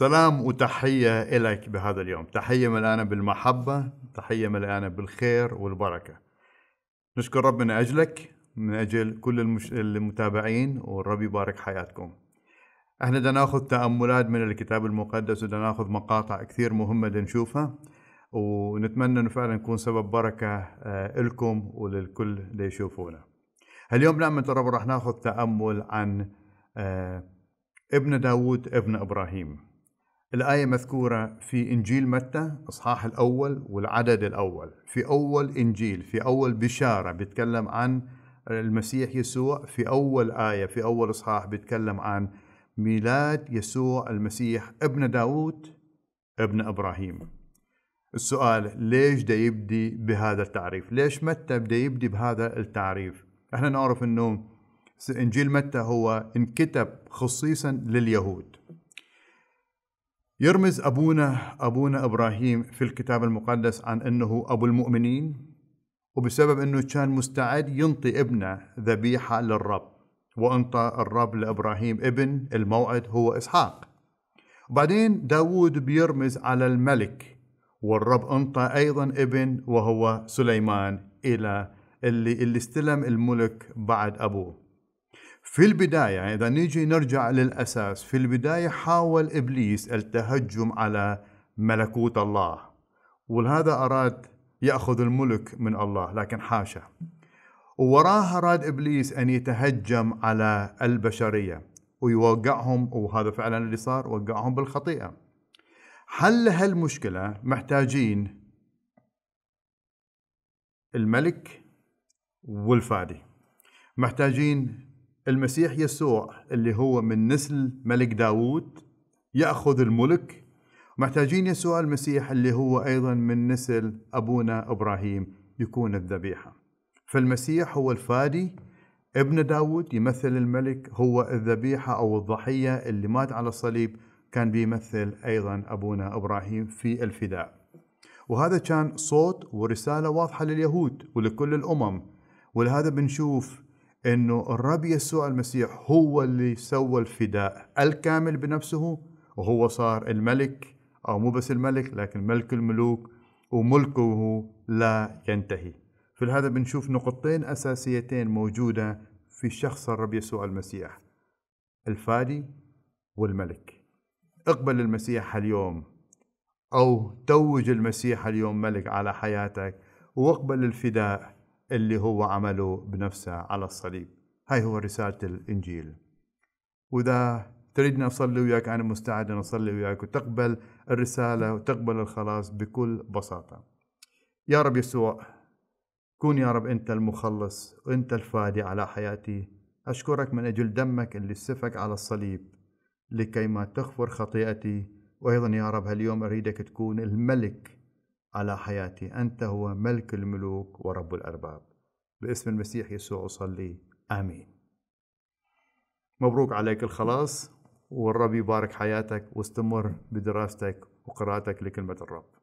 سلام وتحية إلك بهذا اليوم تحية مليانة بالمحبة تحية مليانة بالخير والبركة نشكر ربنا أجلك من أجل كل المش... المتابعين والرب يبارك حياتكم احنا بدنا ناخذ تأملات من الكتاب المقدس وبدنا ناخذ مقاطع كثير مهمة نشوفها ونتمنى انه فعلا نكون سبب بركة آه، لكم وللكل اللي يشوفونا اليوم نعمة رب راح ناخذ تأمل عن آه، ابن داوود ابن إبراهيم الآية مذكورة في إنجيل متى إصحاح الأول والعدد الأول في أول إنجيل في أول بشارة بيتكلم عن المسيح يسوع في أول آية في أول إصحاح بيتكلم عن ميلاد يسوع المسيح ابن داود ابن إبراهيم السؤال ليش دا يبدي بهذا التعريف ليش متى بدا يبدي بهذا التعريف احنا نعرف انه انجيل متى هو انكتب خصيصا لليهود يرمز أبونا أبونا إبراهيم في الكتاب المقدس عن أنه أبو المؤمنين وبسبب أنه كان مستعد ينطي ابنه ذبيحة للرب وأنطى الرب لإبراهيم ابن الموعد هو إسحاق بعدين داود بيرمز على الملك والرب أنطى أيضا ابن وهو سليمان إلى اللي, اللي استلم الملك بعد أبوه في البداية يعني إذا نيجي نرجع للأساس في البداية حاول إبليس التهجم على ملكوت الله ولهذا أراد يأخذ الملك من الله لكن حاشا ووراها أراد إبليس أن يتهجم على البشرية ويوقعهم وهذا فعلا اللي صار وقعهم بالخطيئة حل هالمشكلة محتاجين الملك والفادي محتاجين المسيح يسوع اللي هو من نسل ملك داوود يأخذ الملك محتاجين يسوع المسيح اللي هو أيضا من نسل أبونا إبراهيم يكون الذبيحة فالمسيح هو الفادي ابن داود يمثل الملك هو الذبيحة أو الضحية اللي مات على الصليب كان بيمثل أيضا أبونا إبراهيم في الفداء وهذا كان صوت ورسالة واضحة لليهود ولكل الأمم ولهذا بنشوف انه الرب يسوع المسيح هو اللي سوى الفداء الكامل بنفسه وهو صار الملك او مو بس الملك لكن ملك الملوك وملكه لا ينتهي في هذا بنشوف نقطتين اساسيتين موجوده في شخص الرب يسوع المسيح الفادي والملك اقبل المسيح اليوم او توج المسيح اليوم ملك على حياتك واقبل الفداء اللي هو عمله بنفسه على الصليب هاي هو رسالة الإنجيل وإذا تريدني أصلي وياك أنا مستعد أن أصلي وياك وتقبل الرسالة وتقبل الخلاص بكل بساطة يا رب يسوع كون يا رب أنت المخلص وأنت الفادي على حياتي أشكرك من أجل دمك اللي سفك على الصليب لكي ما تغفر خطيئتي وأيضا يا رب هاليوم أريدك تكون الملك على حياتي أنت هو ملك الملوك ورب الأرباب باسم المسيح يسوع أصلي آمين مبروك عليك الخلاص والرب يبارك حياتك واستمر بدراستك وقراءتك لكلمة الرب